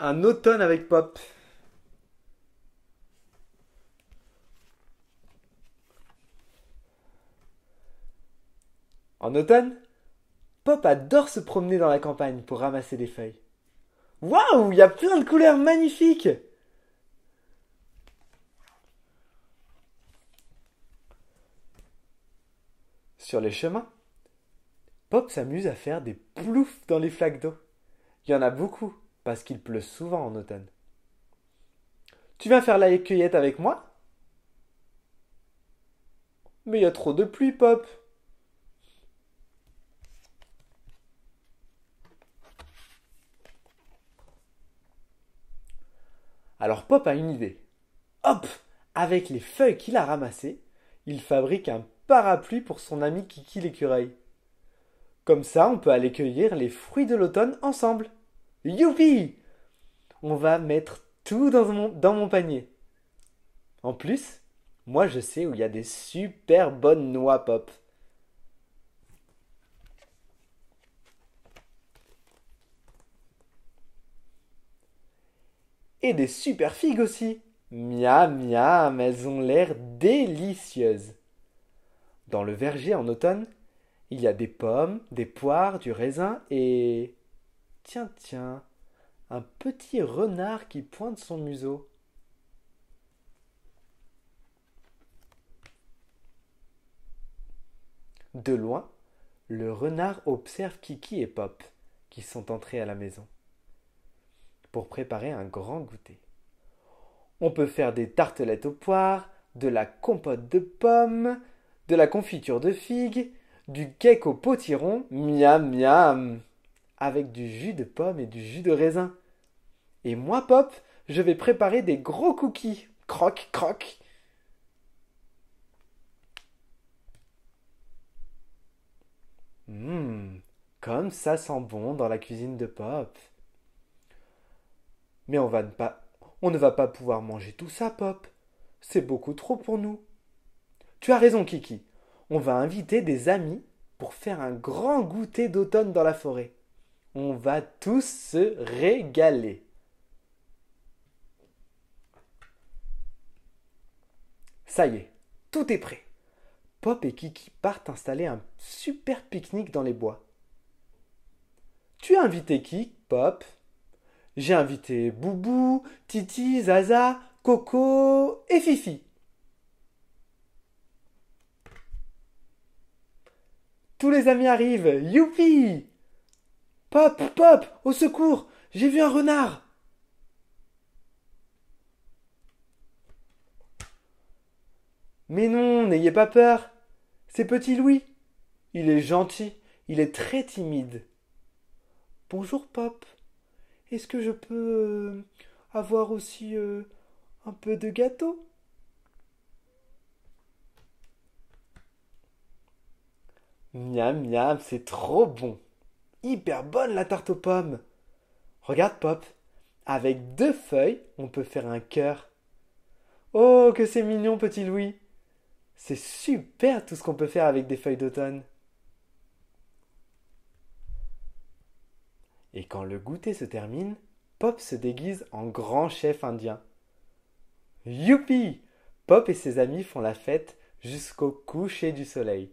Un automne avec Pop. En automne, Pop adore se promener dans la campagne pour ramasser des feuilles. Waouh, il y a plein de couleurs magnifiques Sur les chemins, Pop s'amuse à faire des ploufs dans les flaques d'eau. Il y en a beaucoup parce qu'il pleut souvent en automne. Tu viens faire la cueillette avec moi Mais il y a trop de pluie, Pop. Alors Pop a une idée. Hop Avec les feuilles qu'il a ramassées, il fabrique un parapluie pour son ami Kiki l'écureuil. Comme ça, on peut aller cueillir les fruits de l'automne ensemble. Youpi On va mettre tout dans mon, panier. En plus, moi je sais où il y a des super bonnes noix pop. Et des super figues aussi. Miam, miam, elles ont l'air délicieuses. Dans le verger en automne, il y a des pommes, des poires, du raisin et... Tiens, tiens, un petit renard qui pointe son museau. De loin, le renard observe Kiki et Pop, qui sont entrés à la maison, pour préparer un grand goûter. On peut faire des tartelettes aux poires, de la compote de pommes, de la confiture de figues, du cake au potiron, miam miam avec du jus de pomme et du jus de raisin. Et moi, Pop, je vais préparer des gros cookies. Croc, croc. Hum, comme ça sent bon dans la cuisine de Pop. Mais on, va ne pas, on ne va pas pouvoir manger tout ça, Pop. C'est beaucoup trop pour nous. Tu as raison, Kiki. On va inviter des amis pour faire un grand goûter d'automne dans la forêt. On va tous se régaler. Ça y est, tout est prêt. Pop et Kiki partent installer un super pique-nique dans les bois. Tu as invité qui, Pop J'ai invité Boubou, Titi, Zaza, Coco et Fifi. Tous les amis arrivent, youpi Pop, pop, au secours, j'ai vu un renard. Mais non, n'ayez pas peur. C'est petit Louis. Il est gentil, il est très timide. Bonjour Pop. Est-ce que je peux euh, avoir aussi euh, un peu de gâteau Miam miam, c'est trop bon hyper bonne la tarte aux pommes. Regarde Pop, avec deux feuilles, on peut faire un cœur. Oh, que c'est mignon, petit Louis. C'est super tout ce qu'on peut faire avec des feuilles d'automne. Et quand le goûter se termine, Pop se déguise en grand chef indien. Youpi Pop et ses amis font la fête jusqu'au coucher du soleil.